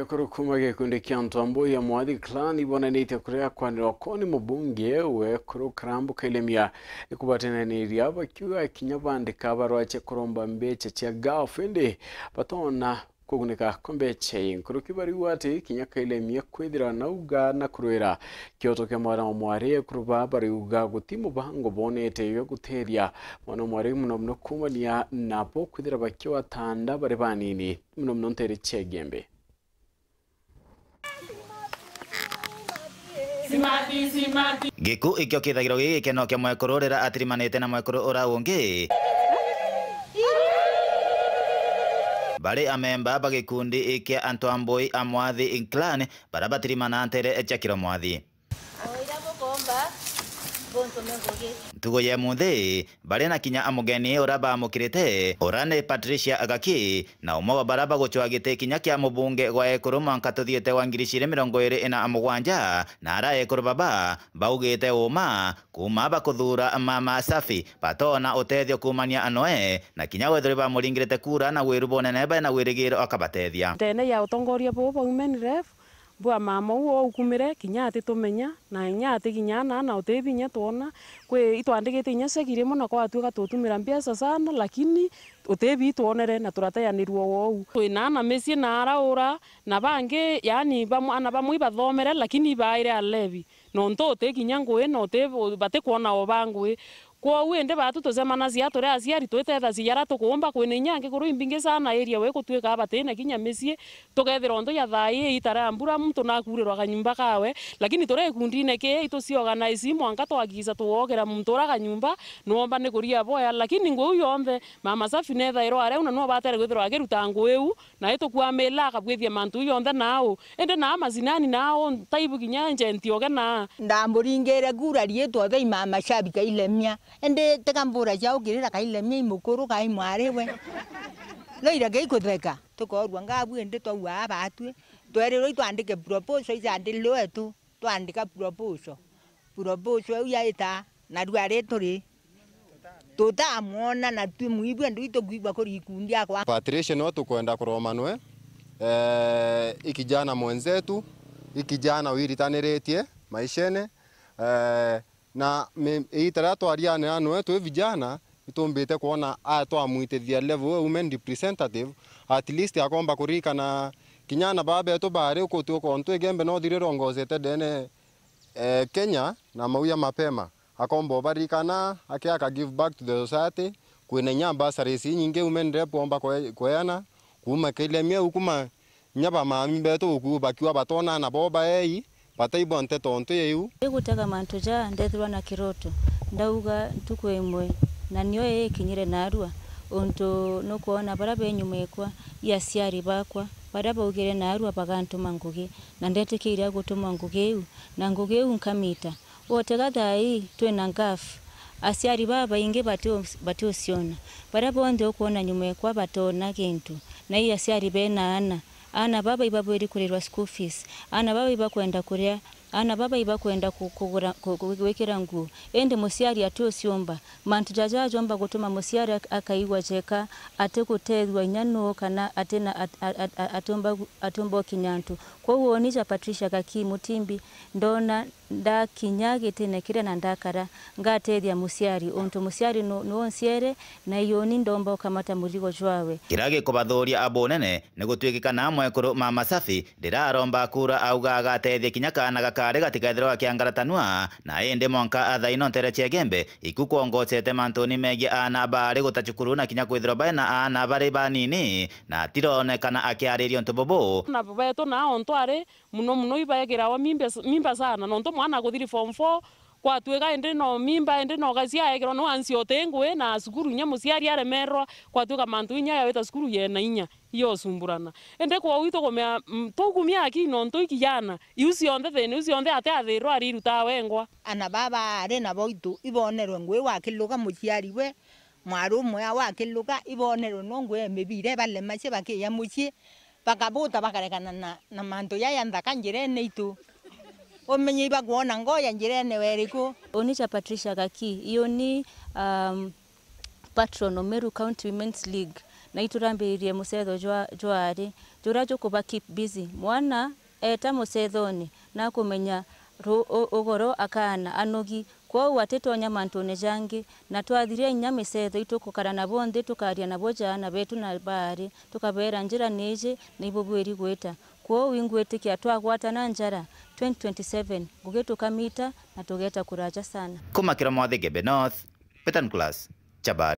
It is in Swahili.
ekurukhumaga ekundi kia antambo ya mwathi clan ibonanetie kuria kwanira okoni mubunge wekurukarambuka ilemia ikubatananiria bakiuga kinya bandika barwache kuromba mbecha cia gafu indi batona kugunika kwa mbecha ii nkuruki bariwa ati kinya kailemia kwithira nauga na kurwira kioto kia mwana wa mwari ekuruba bariuga guti mubango bonete ya guteria mwana wa mwari muno muno kumania nabo kwithira bakiwatanda bari banini muno muno ntere chegembe gäkå ä kä o kä thagä ro gä gä keno kä mwekå rå rä ra atirimanä te na mwekå rå å ra å ngä amemba bagä kundi ä kä antwambåi amwathi inclan bara batirimanantere ejakiro mwathi ntugo ya munthi bari na kinya amugeni uria baamukirite uria ni patricia agaki na umwe wa baria bagucwa kinya kia mubunge gwa ekuru mwanka tuthiite wa ngiri ciri mirongo iri ina amugwanja na ara ekuru baba baugite uma kuma bakuthura mama safi batona utethio kumania anoe na kinya wethuri bamuringirite kura na wiru bonene bae na wirigiro akabatethia tene ya utongoria bubu umenirefu bwa mama uo oukumire kinya ati tumenya na nya ati kinya na na utithi nya tuona kwi itwandikite nya cegire muno gwatuika tutumira mbiasa sana lakini utithi tuonere na turateanirwo wou twina na mesi na araura na bange yani bamwe ba mwiba thomere lakini baire alevi te kinya ngui no batikwona o obangwe kwou indi batu tucemanagia turi aciari twitethagio ara tukumba kwina nyange kuru imbinge sana iria we gutuika tena kinya micie tukethirwa ndu ya thai itara mbura muntu nakurirwa nyumba kawe lakini turi kundine ki tuciorganize mwanka twagiza tuwogera muntu ura nyumba nuomba ni kuria boya lakini uyo yonthe mama safi nethairwa are una no batere gwithirwa agiruta nguu iu na itukwamila akabwithia mantu uyo yonthe nau indi na mazinani nao ntaibu kinya njenti oge naa ndamburingire ngura rietwa thei mama ile mia ende tikambura ciaukirira kailemia imukuru kai mwariwe loira geikutheka tukorwa ngabu ende twaua abatue twerirwo itwandike proposal icandilirwo etu twandika proposal proposal eu yaita narua aria turi tutamwona na twi mwibu endu itukwigwa kuri ikundi akwa patricia no tukwenda kuromanwe eh, ikijana mwenzetu ikijana wiritaniretie maishene eh, na itarea twariane anoe twi vijana itumbite kuona aya twamwitithia level we women representative at least akomba kurikana kinyana babe bare babetu bari ukutukontu igembe nothire rongozete dene eh, Kenya na mauya mapema akomba ubarikana akiaka give back to the society kwina nya bursaries nyinge women rep omba kweana kuma kile mie ukuma nyaba mami betu ukubakiwa batona na boba ei pata ibo pataibo nteto ontu yeiu igutega mantu ja ndethirwa na kiroto ndauga ntuku imwe na nio ikinyire narua untu nukuona baria be ya siari bakwa baria baugire narua bagantuma ngugi na ndetikire gutuma ngugi iu na ngugi iu nkamita wotega thai twina ngafu aciari baa baingi batiuciona baria bonthe ukwona nyuma ikwa batona gintu na i aciari bena ana ana baba iba bweri school fees ana baba ibakwenda kurya ana baba iba kwenda kugura kuwekera nguo ende mosiari musiari siomba mantu jaja jomba gutuma mosiari akaiwa cheka ate kutezwa nyano kana atena atomba atomba kinyantu kwa hiyo uonisha Patricia kaki mutimbi ndona nda kinyage tena kire na ndakara ngatethia musiari untu musiari no, no nsiere na iyo ni ndomba ukamata murigo jwawe kirage kubathuria abonene ne nigutuikika na mwekuru mama safi ndiraromba kura auga tethe kinyaka na gaka thirikari gatikaithirwo gakiangaratanua na indi mwanka athai cia gembe iku kuongocete mantuni megie aana baari guta na kinya kwithirwa bai na aana bari banini na tironekana akiaririo ntu bubu na betu nao ntwari muno muno ibaegirawa mimba sana nontu mwana guthiri form 4 kwatuika indi no mimba indi no gasi yaekirwa no ansi ote ngui na cukuru inya muciari aremerwa kwatuika mantu inya yawita cukuru yena inya yosumburana indi kwou tugumea mm, tugumia aki nontu ikiyana iu cionthe thina iu cionthe ate athirwa arirutaa wengwa ana baba ari nabo itu ibonerwe ngui wakiluga muciari we mwari umwe wakiluga ibonerwe no ngui emibire balemacie bakiya mucii bakabuta bakarekana na, mantu yaya nthaka njirene itu umenye baguona ngoya ene weriku onicha patricia kaki iyo ni um, patron Meru county women's league naiturambiririe musetho jwari joko ba keep busy mwana eta musethoni nakumenya ugoro akana anogi kwoguo atä tonya mantånä jangi na twathirie inya mä cetho na bonde nthä tå karia nabo betu na bari tå njira njä ra nä njä nä kwoguo twagwata na njara 2027 ngugi tukamita na tugeta kuraja sana kumakira mwathi gebe north petan class chabari